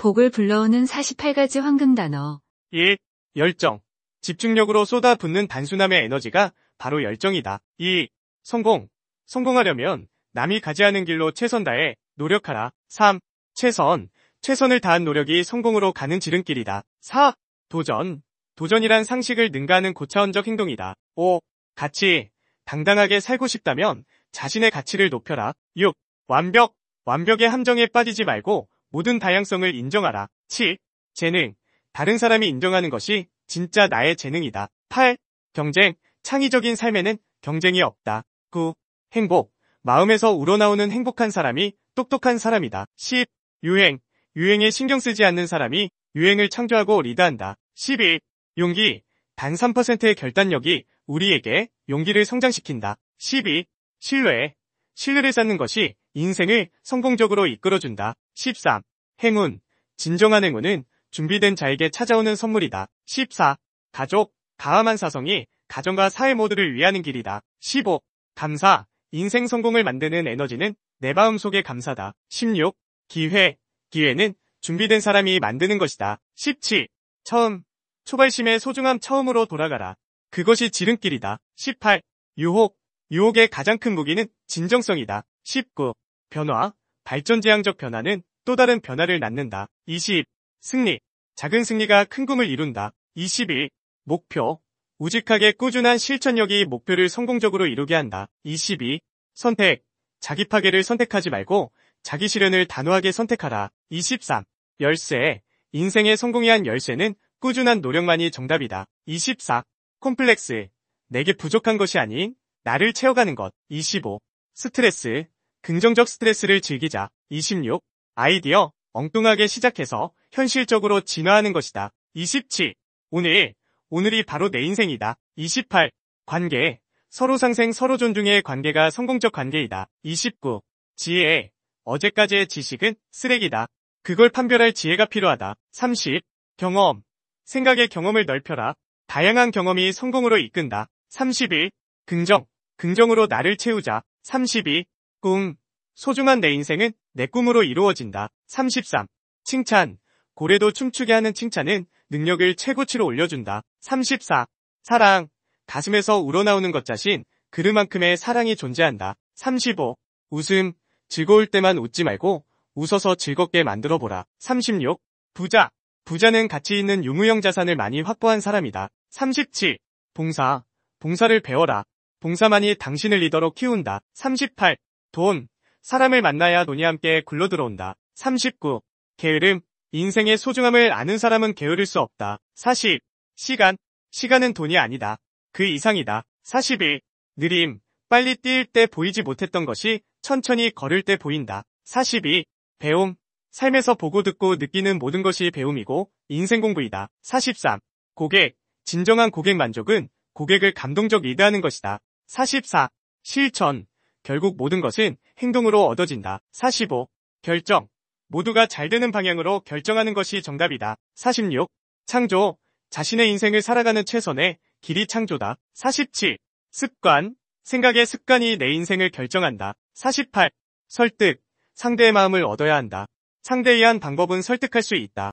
복을 불러오는 48가지 황금 단어. 1. 열정. 집중력으로 쏟아붓는 단순함의 에너지가 바로 열정이다. 2. 성공. 성공하려면 남이 가지 않은 길로 최선 다해 노력하라. 3. 최선. 최선을 다한 노력이 성공으로 가는 지름길이다. 4. 도전. 도전이란 상식을 능가하는 고차원적 행동이다. 5. 가치. 당당하게 살고 싶다면 자신의 가치를 높여라. 6. 완벽. 완벽의 함정에 빠지지 말고 모든 다양성을 인정하라. 7. 재능. 다른 사람이 인정하는 것이 진짜 나의 재능이다. 8. 경쟁. 창의적인 삶에는 경쟁이 없다. 9. 행복. 마음에서 우러나오는 행복한 사람이 똑똑한 사람이다. 10. 유행. 유행에 신경 쓰지 않는 사람이 유행을 창조하고 리드한다. 11. 용기. 단 3%의 결단력이 우리에게 용기를 성장시킨다. 12. 신뢰. 신뢰를 쌓는 것이 인생을 성공적으로 이끌어준다. 13. 행운. 진정한 행운은 준비된 자에게 찾아오는 선물이다. 14. 가족. 가함한 사성이 가정과 사회 모두를 위하는 길이다. 15. 감사. 인생 성공을 만드는 에너지는 내 마음속의 감사다. 16. 기회. 기회는 준비된 사람이 만드는 것이다. 17. 처음. 초발심의 소중함 처음으로 돌아가라. 그것이 지름길이다. 18. 유혹. 유혹의 가장 큰 무기는 진정성이다. 19. 변화, 발전지향적 변화는 또 다른 변화를 낳는다. 20. 승리, 작은 승리가 큰 꿈을 이룬다. 21. 목표, 우직하게 꾸준한 실천력이 목표를 성공적으로 이루게 한다. 22. 선택, 자기 파괴를 선택하지 말고 자기 실현을 단호하게 선택하라. 23. 열쇠, 인생의 성공이한 열쇠는 꾸준한 노력만이 정답이다. 24. 콤플렉스, 내게 부족한 것이 아닌 나를 채워가는 것. 25. 스트레스. 긍정적 스트레스를 즐기자. 26. 아이디어. 엉뚱하게 시작해서 현실적으로 진화하는 것이다. 27. 오늘. 오늘이 바로 내 인생이다. 28. 관계. 서로 상생 서로 존중의 관계가 성공적 관계이다. 29. 지혜. 어제까지의 지식은 쓰레기다. 그걸 판별할 지혜가 필요하다. 30. 경험. 생각의 경험을 넓혀라. 다양한 경험이 성공으로 이끈다. 31. 긍정, 긍정으로 나를 채우자. 32. 꿈, 소중한 내 인생은 내 꿈으로 이루어진다. 33. 칭찬, 고래도 춤추게 하는 칭찬은 능력을 최고치로 올려준다. 34. 사랑, 가슴에서 우러나오는 것 자신, 그르만큼의 사랑이 존재한다. 35. 웃음, 즐거울 때만 웃지 말고 웃어서 즐겁게 만들어보라. 36. 부자, 부자는 가치 있는 유무형 자산을 많이 확보한 사람이다. 37. 봉사, 봉사를 배워라. 봉사만이 당신을 리더로 키운다. 38. 돈. 사람을 만나야 돈이 함께 굴러 들어온다. 39. 게으름. 인생의 소중함을 아는 사람은 게으를 수 없다. 40. 시간. 시간은 돈이 아니다. 그 이상이다. 41. 느림. 빨리 뛸 때 보이지 못했던 것이 천천히 걸을 때 보인다. 42. 배움. 삶에서 보고 듣고 느끼는 모든 것이 배움이고 인생 공부이다. 43. 고객. 진정한 고객 만족은 고객을 감동적 이드하는 것이다. 44. 실천. 결국 모든 것은 행동으로 얻어진다. 45. 결정. 모두가 잘 되는 방향으로 결정하는 것이 정답이다. 46. 창조. 자신의 인생을 살아가는 최선의 길이 창조다. 47. 습관. 생각의 습관이 내 인생을 결정한다. 48. 설득. 상대의 마음을 얻어야 한다. 상대의 에한 방법은 설득할 수 있다.